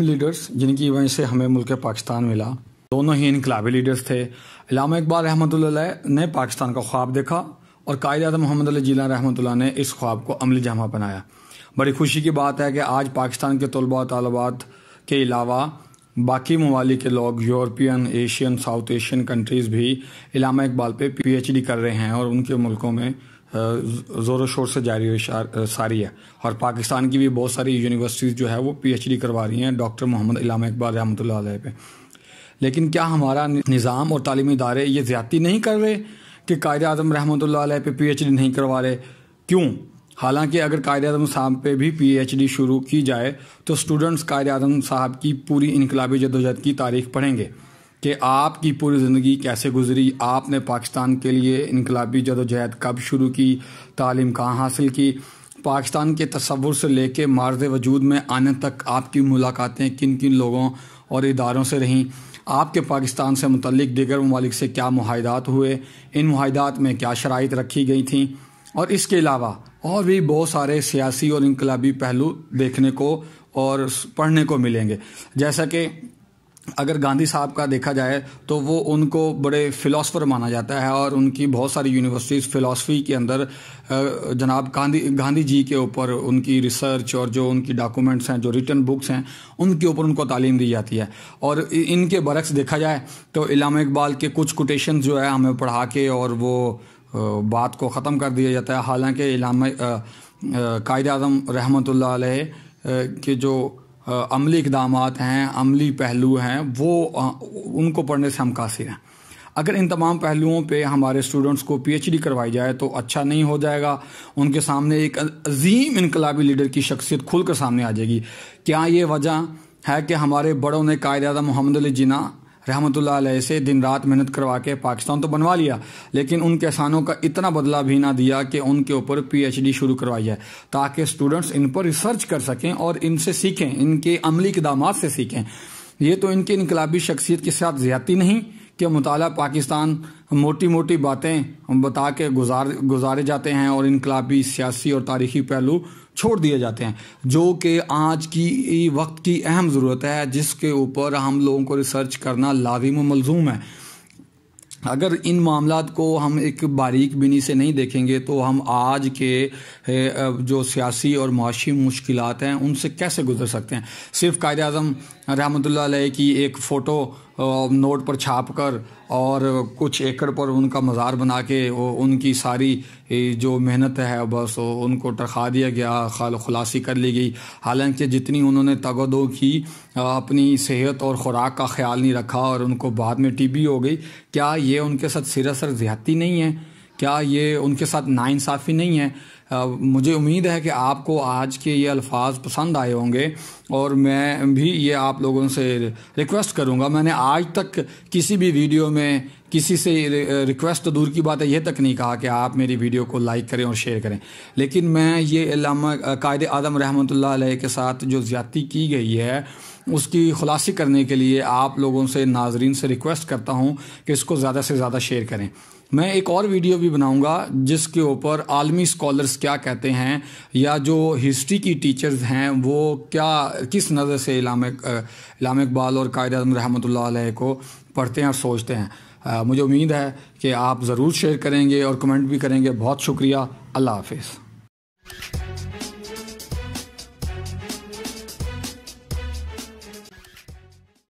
leaders جن کی وجہ سے ہمیں ملک پاکستان ملا دونوں ہی انقلابی لیڈرز تھے علامہ اقبال رحمۃ اللہ نے پاکستان کا خواب دیکھا اور قائد اعظم محمد علیہ جیلا رحمۃ اللہ نے اس خواب کو عملی جامع بنایا بڑی خوشی کی بات ہے کہ آج پاکستان کے طلبہ و طالبات کے علاوہ باقی ممالک کے لوگ European Asian South Asian countries بھی علامہ اقبال پہ پی ایچ ڈی کر رہے ہیں اور ان کے ملکوں میں زور و شور سے جاری ساری ہے اور پاکستان کی بھی بہت ساری یونیورسٹیز جو ہے وہ پی ایچ ڈی کروا رہی ہیں ڈاکٹر محمد علامہ اقبال رحمۃ اللہ علیہ پہ لیکن کیا ہمارا نظام اور تعلیمی ادارے یہ زیادتی نہیں کر رہے کہ قائد اعظم رحمۃ اللہ علیہ پہ پی ایچ ڈی نہیں کروا رہے کیوں حالانکہ اگر قائد اعظم صاحب پہ بھی پی ایچ ڈی شروع کی جائے تو اسٹوڈنٹس قائد اعظم صاحب کی پوری انقلابی جدوجہد کی تاریخ پڑھیں گے کہ آپ کی پوری زندگی کیسے گزری آپ نے پاکستان کے لیے انقلابی جد و جہد کب شروع کی تعلیم کہاں حاصل کی پاکستان کے تصور سے لے کے ماردِ وجود میں آنے تک آپ کی ملاقاتیں کن کن لوگوں اور اداروں سے رہیں آپ کے پاکستان سے متعلق دیگر ممالک سے کیا معاہدات ہوئے ان معاہدات میں کیا شرائط رکھی گئی تھیں اور اس کے علاوہ اور بھی بہت سارے سیاسی اور انقلابی پہلو دیکھنے کو اور پڑھنے کو ملیں گے جیسا کہ اگر گاندھی صاحب کا دیکھا جائے تو وہ ان کو بڑے فلاسفر مانا جاتا ہے اور ان کی بہت ساری یونیورسٹیز فلاسفی کے اندر جناب گاندھی گاندھی جی کے اوپر ان کی ریسرچ اور جو ان کی ڈاکومنٹس ہیں جو ریٹن بکس ہیں ان کے اوپر ان کو تعلیم دی جاتی ہے اور ان کے برعکس دیکھا جائے تو علامہ اقبال کے کچھ کوٹیشن جو ہے ہمیں پڑھا کے اور وہ بات کو ختم کر دیا جاتا ہے حالانکہ علامہ قائد اعظم رحمۃ اللہ علیہ کے جو عملی اقدامات ہیں عملی پہلو ہیں وہ ان کو پڑھنے سے ہم قاصر ہیں اگر ان تمام پہلوؤں پہ ہمارے اسٹوڈنٹس کو پی ایچ ڈی کروائی جائے تو اچھا نہیں ہو جائے گا ان کے سامنے ایک عظیم انقلابی لیڈر کی شخصیت کھل کر سامنے آ جائے گی کیا یہ وجہ ہے کہ ہمارے بڑوں نے قائد اعظم محمد علی جناح رحمت اللہ علیہ سے دن رات محنت کروا کے پاکستان تو بنوا لیا لیکن ان کسانوں کا اتنا بدلہ بھی نہ دیا کہ ان کے اوپر پی ایچ ڈی شروع کروائی ہے تاکہ اسٹوڈنٹس ان پر ریسرچ کر سکیں اور ان سے سیکھیں ان کے عملی اقدامات سے سیکھیں یہ تو ان کی انقلابی شخصیت کے ساتھ زیادتی نہیں کہ مطالعہ پاکستان موٹی موٹی باتیں بتا کے گزار گزارے جاتے ہیں اور انقلابی سیاسی اور تاریخی پہلو چھوڑ دیے جاتے ہیں جو کہ آج کی وقت کی اہم ضرورت ہے جس کے اوپر ہم لوگوں کو ریسرچ کرنا لازم و ملزوم ہے اگر ان معاملات کو ہم ایک باریک بینی سے نہیں دیکھیں گے تو ہم آج کے جو سیاسی اور معاشی مشکلات ہیں ان سے کیسے گزر سکتے ہیں صرف قائد اعظم رحمۃ اللہ علیہ کی ایک فوٹو نوٹ پر چھاپ کر اور کچھ ایکڑ پر ان کا مزار بنا کے ان کی ساری جو محنت ہے بس ان کو ٹرخا دیا گیا خلاصی کر لی گئی حالانکہ جتنی انہوں نے تگدو کی اپنی صحت اور خوراک کا خیال نہیں رکھا اور ان کو بعد میں ٹی بی ہو گئی کیا یہ ان کے ساتھ سراسر زیادتی نہیں ہے کیا یہ ان کے ساتھ ناانصافی نہیں ہے مجھے امید ہے کہ آپ کو آج کے یہ الفاظ پسند آئے ہوں گے اور میں بھی یہ آپ لوگوں سے ریکویسٹ کروں گا میں نے آج تک کسی بھی ویڈیو میں کسی سے ریکویسٹ دور کی بات ہے یہ تک نہیں کہا کہ آپ میری ویڈیو کو لائک کریں اور شیئر کریں لیکن میں یہ علامہ قائد اعظم رحمۃ اللہ علیہ کے ساتھ جو زیادتی کی گئی ہے اس کی خلاصی کرنے کے لیے آپ لوگوں سے ناظرین سے ریکویسٹ کرتا ہوں کہ اس کو زیادہ سے زیادہ شیئر کریں میں ایک اور ویڈیو بھی بناؤں گا جس کے اوپر عالمی اسکالرس کیا کہتے ہیں یا جو ہسٹری کی ٹیچرز ہیں وہ کیا کس نظر سے علام اقبال اور قائد رحمۃ اللہ علیہ کو پڑھتے ہیں اور سوچتے ہیں مجھے امید ہے کہ آپ ضرور شیئر کریں گے اور کمنٹ بھی کریں گے بہت شکریہ اللہ حافظ